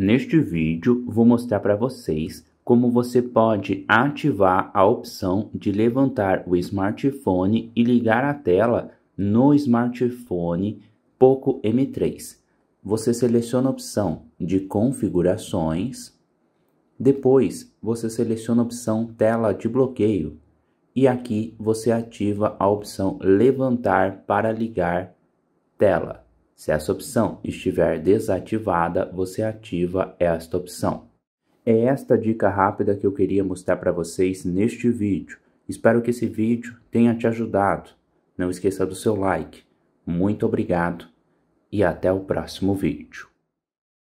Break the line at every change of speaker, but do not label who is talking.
Neste vídeo vou mostrar para vocês como você pode ativar a opção de levantar o smartphone e ligar a tela no smartphone Poco M3. Você seleciona a opção de configurações, depois você seleciona a opção tela de bloqueio e aqui você ativa a opção levantar para ligar tela. Se essa opção estiver desativada, você ativa esta opção. É esta dica rápida que eu queria mostrar para vocês neste vídeo. Espero que esse vídeo tenha te ajudado. Não esqueça do seu like. Muito obrigado e até o próximo vídeo.